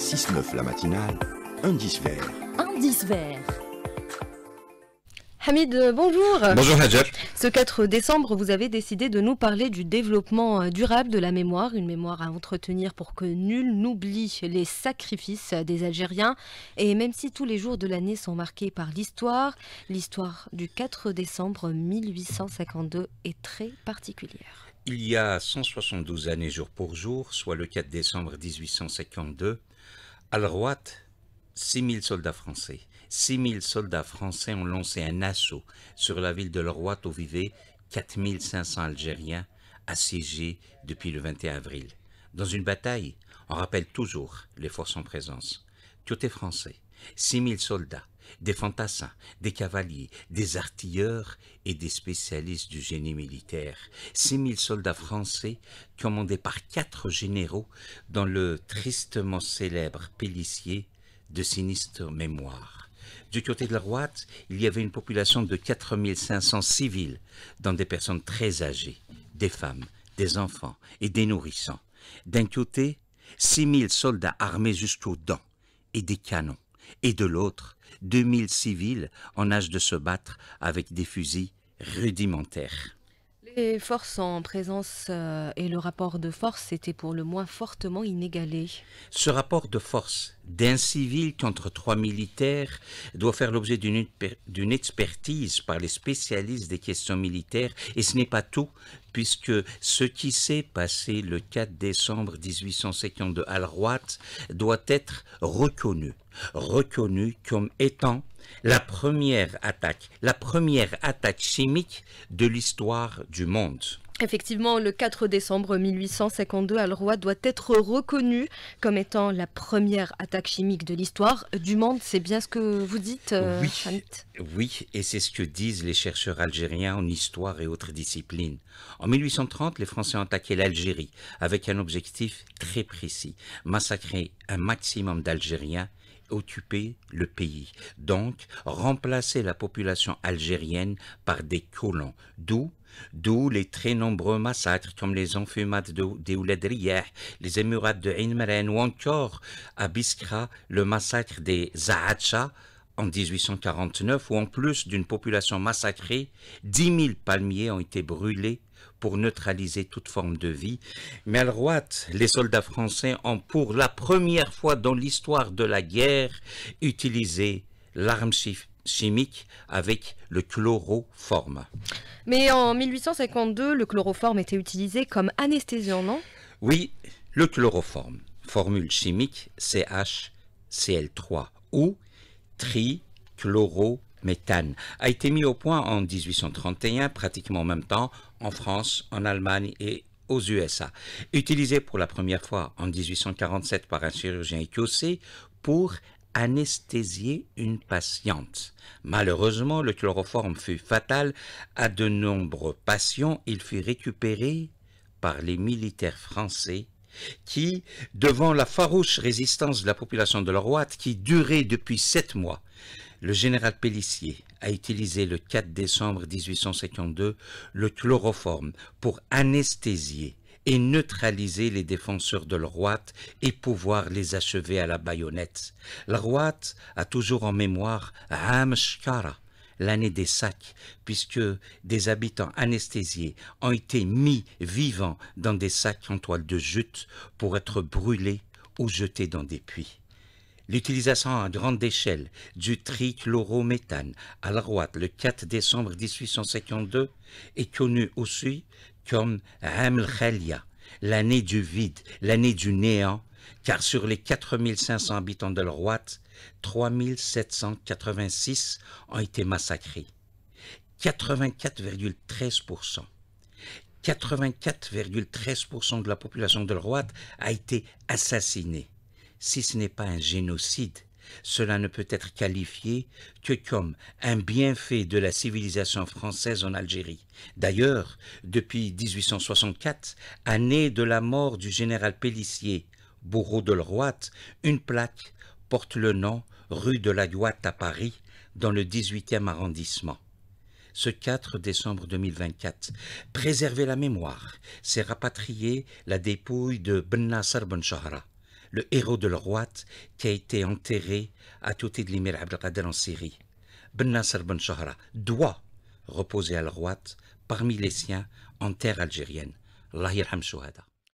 6-9 la matinale, indice vert. Indice vert. Hamid, euh, bonjour. Bonjour Nadja. Ce 4 décembre, vous avez décidé de nous parler du développement euh, durable de la mémoire, une mémoire à entretenir pour que nul n'oublie les sacrifices des Algériens. Et même si tous les jours de l'année sont marqués par l'histoire, l'histoire du 4 décembre 1852 est très particulière il y a 172 années jour pour jour, soit le 4 décembre 1852, à droite 6000 soldats français. 6000 soldats français ont lancé un assaut sur la ville de Leroyte où vivaient 4500 Algériens assiégés depuis le 21 avril. Dans une bataille, on rappelle toujours les forces en présence. Tout est français. 6000 soldats, des fantassins, des cavaliers, des artilleurs et des spécialistes du génie militaire. 6000 soldats français commandés par quatre généraux dans le tristement célèbre Pélissier de sinistre mémoire. Du côté de la droite, il y avait une population de 4500 civils, dont des personnes très âgées, des femmes, des enfants et des nourrissons. D'un côté, 6000 soldats armés jusqu'aux dents et des canons et de l'autre, 2000 civils en âge de se battre avec des fusils rudimentaires. Les forces en présence euh, et le rapport de force étaient pour le moins fortement inégalés. Ce rapport de force d'un civil contre trois militaires doit faire l'objet d'une expertise par les spécialistes des questions militaires et ce n'est pas tout puisque ce qui s'est passé le 4 décembre 1852 à Roite doit être reconnu, reconnu comme étant la première attaque, la première attaque chimique de l'histoire du monde. Effectivement, le 4 décembre 1852, Alroy doit être reconnu comme étant la première attaque chimique de l'histoire du monde. C'est bien ce que vous dites, euh, oui, Oui, et c'est ce que disent les chercheurs algériens en histoire et autres disciplines. En 1830, les Français ont attaqué l'Algérie avec un objectif très précis, massacrer un maximum d'Algériens occuper le pays, donc remplacer la population algérienne par des colons, d'où D'où les très nombreux massacres comme les enfumades de, des les émirats de Ain ou encore à Biskra, le massacre des Zahatcha en 1849 où, en plus d'une population massacrée, 10 000 palmiers ont été brûlés pour neutraliser toute forme de vie. Mais à droite, les soldats français ont pour la première fois dans l'histoire de la guerre utilisé l'arme chimique avec le chloroforme. Mais en 1852, le chloroforme était utilisé comme anesthésiant, non Oui, le chloroforme, formule chimique CHCl3 ou trichlorométhane a été mis au point en 1831, pratiquement en même temps, en France, en Allemagne et aux USA. Utilisé pour la première fois en 1847 par un chirurgien écossais pour anesthésier une patiente. Malheureusement, le chloroforme fut fatal à de nombreux patients. Il fut récupéré par les militaires français qui, devant la farouche résistance de la population de la qui durait depuis sept mois, le général Pellissier a utilisé le 4 décembre 1852 le chloroforme pour anesthésier et neutraliser les défenseurs de l'Roite et pouvoir les achever à la baïonnette. L'Roite a toujours en mémoire Hamshkara, l'année des sacs, puisque des habitants anesthésiés ont été mis vivants dans des sacs en toile de jute pour être brûlés ou jetés dans des puits. L'utilisation à grande échelle du trichlorométhane à la droite le 4 décembre 1852 est connue aussi comme Haml l'année du vide, l'année du néant car sur les 4500 habitants de 3 3786 ont été massacrés. 84,13 84,13 de la population de Roite a été assassinée. Si ce n'est pas un génocide, cela ne peut être qualifié que comme un bienfait de la civilisation française en Algérie. D'ailleurs, depuis 1864, année de la mort du général Pellissier, bourreau de l'Rouate, une plaque porte le nom rue de la Douate à Paris, dans le 18e arrondissement. Ce 4 décembre 2024, préserver la mémoire, c'est rapatrier la dépouille de Ben Shahra, le héros de l'Rouate qui a été enterré à côté de l'Imir Abdelkader en Syrie. Ben Shahra doit reposer à l'Rouate parmi les siens en terre algérienne. Allah